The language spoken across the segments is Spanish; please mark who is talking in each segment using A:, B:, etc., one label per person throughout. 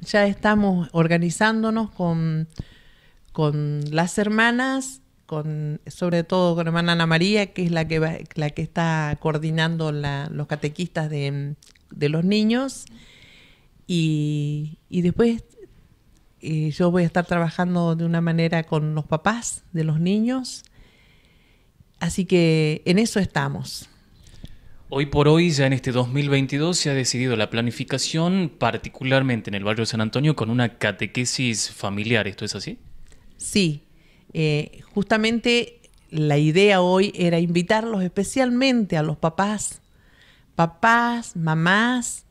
A: Ya estamos organizándonos con, las hermanas, con, sobre todo con hermana Ana María, que es la que, la que está coordinando los catequistas de, los niños. Y, después eh, yo voy a estar trabajando de una manera con los papás de los niños. Así que en eso estamos.
B: Hoy por hoy, ya en este 2022, se ha decidido la planificación, particularmente en el barrio de San Antonio, con una catequesis familiar. ¿Esto es así?
A: Sí. Eh, justamente la idea hoy era invitarlos especialmente a los papás, papás, mamás,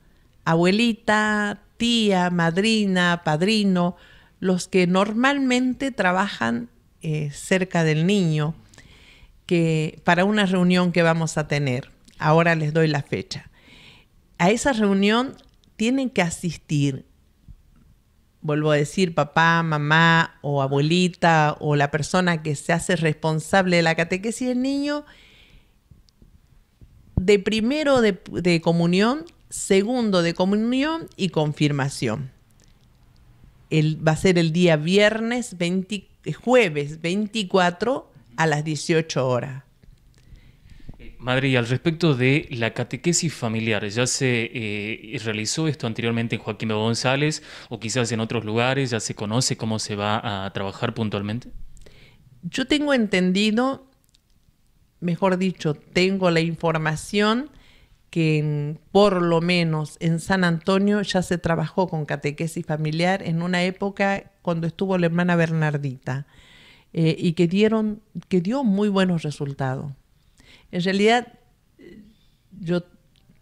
A: abuelita, tía, madrina, padrino, los que normalmente trabajan eh, cerca del niño, que para una reunión que vamos a tener ahora les doy la fecha. A esa reunión tienen que asistir, vuelvo a decir, papá, mamá o abuelita o la persona que se hace responsable de la catequesis del niño, de primero de, comunión, segundo de comunión y confirmación. va a ser el día viernes jueves 24 a las 18 horas.
B: Madre, y al respecto de la catequesis familiar, ya se eh, realizó esto anteriormente en Joaquín B. González o quizás en otros lugares, ya se conoce cómo se va a trabajar puntualmente.
A: Yo tengo entendido, mejor dicho, tengo la información que por lo menos en San Antonio ya se trabajó con catequesis familiar en una época cuando estuvo la hermana Bernardita eh, y que, dieron, que dio muy buenos resultados. En realidad, yo,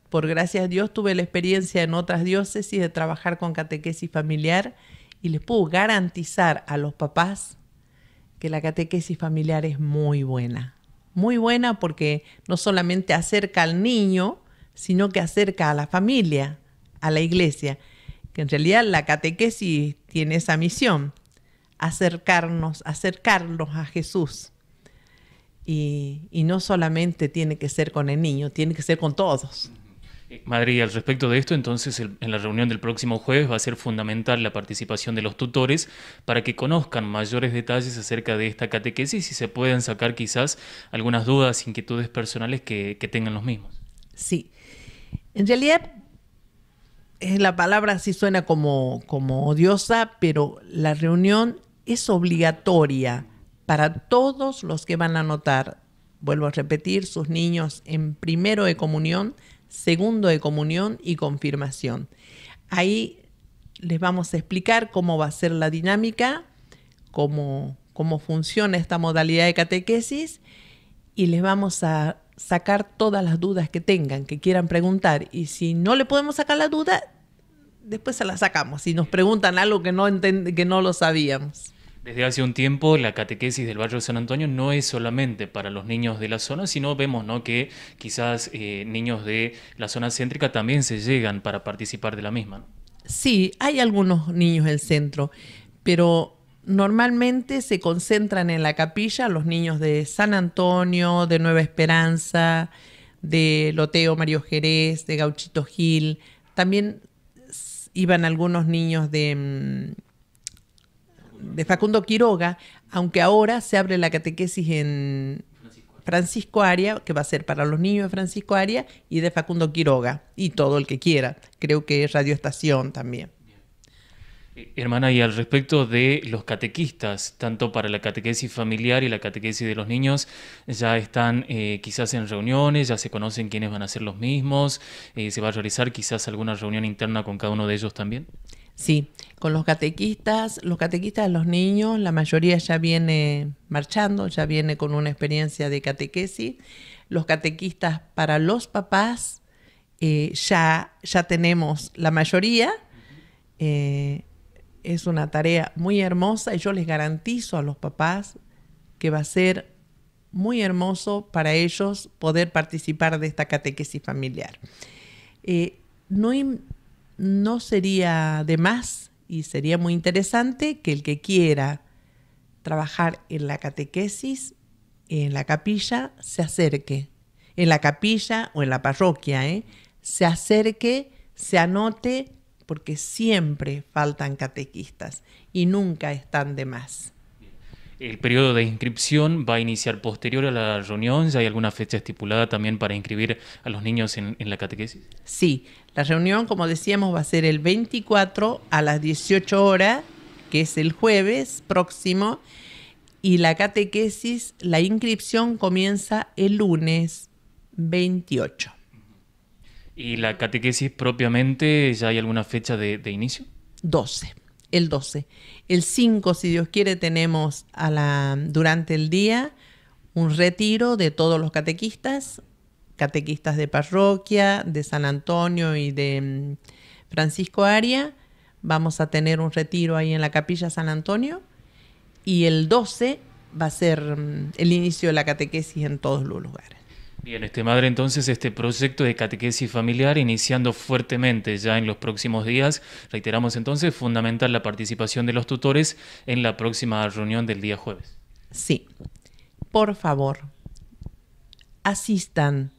A: por gracias a Dios, tuve la experiencia en otras diócesis de trabajar con catequesis familiar y les puedo garantizar a los papás que la catequesis familiar es muy buena. Muy buena porque no solamente acerca al niño, sino que acerca a la familia, a la iglesia, que en realidad la catequesis tiene esa misión, acercarnos, acercarnos a Jesús. Y, no solamente tiene que ser con el niño, tiene que ser con todos.
B: Madrid, al respecto de esto, entonces en la reunión del próximo jueves va a ser fundamental la participación de los tutores para que conozcan mayores detalles acerca de esta catequesis y se puedan sacar quizás algunas dudas, inquietudes personales que, tengan los mismos.
A: Sí. En realidad, eh, la palabra sí suena como odiosa, pero la reunión es obligatoria para todos los que van a anotar, vuelvo a repetir, sus niños en primero de comunión, segundo de comunión y confirmación. Ahí les vamos a explicar cómo va a ser la dinámica, cómo, cómo funciona esta modalidad de catequesis y les vamos a sacar todas las dudas que tengan, que quieran preguntar. Y si no le podemos sacar la duda, después se la sacamos. Si nos preguntan algo que no, que no lo sabíamos.
B: Desde hace un tiempo la catequesis del barrio de San Antonio no es solamente para los niños de la zona, sino vemos ¿no? que quizás eh, niños de la zona céntrica también se llegan para participar de la misma.
A: Sí, hay algunos niños del centro, pero normalmente se concentran en la capilla los niños de San Antonio, de Nueva Esperanza, de Loteo Mario Jerez, de Gauchito Gil. También iban algunos niños de... Mm, de Facundo Quiroga, aunque ahora se abre la catequesis en Francisco Aria, que va a ser para los niños de Francisco Aria y de Facundo Quiroga, y todo el que quiera. Creo que es radioestación también.
B: Eh, hermana, y al respecto de los catequistas, tanto para la catequesis familiar y la catequesis de los niños, ya están eh, quizás en reuniones, ya se conocen quiénes van a ser los mismos, eh, se va a realizar quizás alguna reunión interna con cada uno de ellos también.
A: Sí, con los catequistas, los catequistas de los niños, la mayoría ya viene marchando, ya viene con una experiencia de catequesis. Los catequistas para los papás, eh, ya, ya tenemos la mayoría. Eh, es una tarea muy hermosa y yo les garantizo a los papás que va a ser muy hermoso para ellos poder participar de esta catequesis familiar. Eh, no, no sería de más y sería muy interesante que el que quiera trabajar en la catequesis, en la capilla, se acerque. En la capilla o en la parroquia, ¿eh? se acerque, se anote, porque siempre faltan catequistas y nunca están de más.
B: El periodo de inscripción va a iniciar posterior a la reunión. ¿Ya hay alguna fecha estipulada también para inscribir a los niños en la catequesis?
A: Sí, la reunión, como decíamos, va a ser el 24 a las 18 horas, que es el jueves próximo, y la catequesis, la inscripción comienza el lunes 28.
B: ¿Y la catequesis propiamente, ya hay alguna fecha de, inicio?
A: 12, el 12. El 5, si Dios quiere, tenemos a la, durante el día un retiro de todos los catequistas catequistas de parroquia, de San Antonio y de mm, Francisco Aria. Vamos a tener un retiro ahí en la capilla San Antonio. Y el 12 va a ser mm, el inicio de la catequesis en todos los lugares.
B: Bien, este madre, entonces este proyecto de catequesis familiar iniciando fuertemente ya en los próximos días. Reiteramos entonces, fundamental la participación de los tutores en la próxima reunión del día jueves. Sí,
A: por favor, asistan,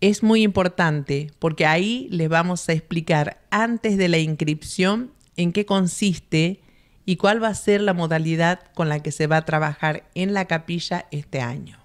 A: es muy importante porque ahí les vamos a explicar antes de la inscripción en qué consiste y cuál va a ser la modalidad con la que se va a trabajar en la capilla este año.